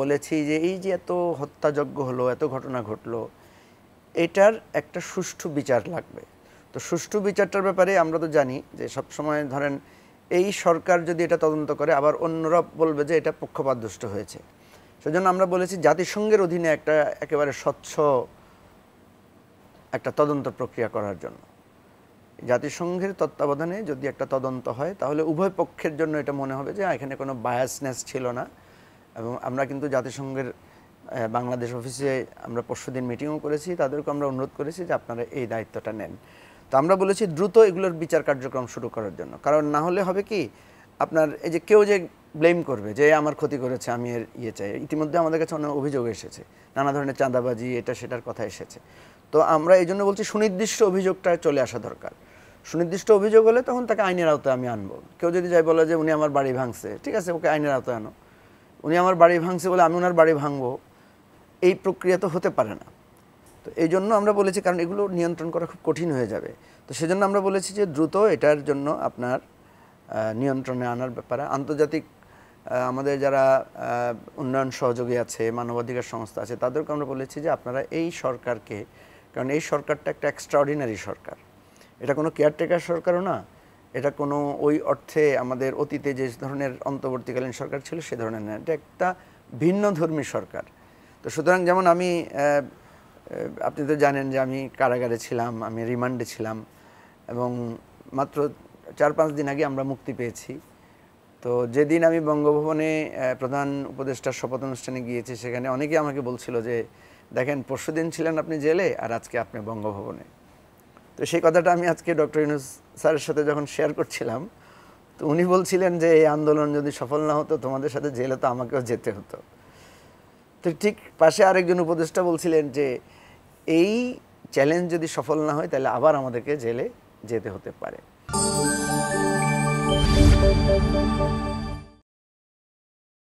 বলেছি যে এই যে এত হত্যাযজ্ঞ হলো এত ঘটনা ঘটলো এটার একটা সুষ্ঠু বিচার লাগবে তো সুষ্ঠু বিচারটার ব্যাপারে আমরা তো জানি যে সবসময় ধরেন এই সরকার যদি এটা তদন্ত করে আবার অন্যরা বলবে যে এটা পক্ষপাতদুষ্ট হয়েছে সেজন্য আমরা বলেছি জাতিসংঘের অধীনে একটা একেবারে স্বচ্ছ একটা তদন্ত প্রক্রিয়া করার জন্য জাতিসংঘের তত্ত্বাবধানে যদি একটা তদন্ত হয় তাহলে উভয় পক্ষের জন্য এটা মনে হবে যে এখানে কোনো বায়াসনেস ছিল না এবং আমরা কিন্তু জাতিসংঘের বাংলাদেশ অফিসে আমরা পরশু দিন মিটিংও করেছি তাদেরকে আমরা অনুরোধ করেছি যে আপনারা এই দায়িত্বটা নেন তো আমরা বলেছি দ্রুত এগুলোর বিচার কার্যক্রম শুরু করার জন্য কারণ না হলে হবে কি আপনার এই যে কেউ যে ব্লেম করবে যে আমার ক্ষতি করেছে আমি এর ইয়ে চাই ইতিমধ্যে আমাদের কাছে অনেক অভিযোগ এসেছে নানা ধরনের চাঁদাবাজি এটা সেটার কথা এসেছে তো আমরা এই জন্য বলছি সুনির্দিষ্ট অভিযোগটা চলে আসা দরকার সুনির্দিষ্ট অভিযোগ হলে তখন তাকে আইনের আওতায় আমি আনবো কেউ যদি যাই বলে যে উনি আমার বাড়ি ভাঙছে ঠিক আছে ওকে আইনের আওতায় আনো উনি আমার বাড়ি ভাঙছে বলে আমি ওনার বাড়ি ভাঙবো এই প্রক্রিয়া তো হতে পারে না তো এই জন্য আমরা বলেছি কারণ এগুলো নিয়ন্ত্রণ করা খুব কঠিন হয়ে যাবে তো সেজন্য আমরা বলেছি যে দ্রুত এটার জন্য আপনার নিয়ন্ত্রণে আনার ব্যাপারে আন্তর্জাতিক আমাদের যারা উন্নয়ন সহযোগী আছে মানবাধিকার সংস্থা আছে তাদেরকে আমরা বলেছি যে আপনারা এই সরকারকে কারণ এই সরকারটা একটা এক্সট্রাঅর্ডিনারি সরকার এটা কোনো কেয়ারটেকার সরকারও না এটা কোনো ওই অর্থে আমাদের অতীতে যে ধরনের অন্তর্বর্তীকালীন সরকার ছিল সে ধরনের না এটা একটা ভিন্ন ধর্মী সরকার তো সুতরাং যেমন আমি আপনি তো জানেন যে আমি কারাগারে ছিলাম আমি রিমান্ডে ছিলাম এবং মাত্র চার পাঁচ দিন আগে আমরা মুক্তি পেয়েছি তো যেদিন আমি বঙ্গভবনে প্রধান উপদেষ্টার শপথ অনুষ্ঠানে গিয়েছি সেখানে অনেকে আমাকে বলছিল যে দেখেন পরশুদিন ছিলেন আপনি জেলে আর আজকে আপনি বঙ্গভবনে তো সেই কথাটা আমি আজকে ডক্টর ইউনুস স্যারের সাথে যখন শেয়ার করছিলাম তো উনি বলছিলেন যে এই আন্দোলন যদি সফল না হতো তোমাদের সাথে জেলে তো আমাকেও যেতে হতো তো ঠিক পাশে আরেকজন উপদেষ্টা বলছিলেন যে এই চ্যালেঞ্জ যদি সফল না হয় তাহলে আবার আমাদেরকে জেলে যেতে হতে পারে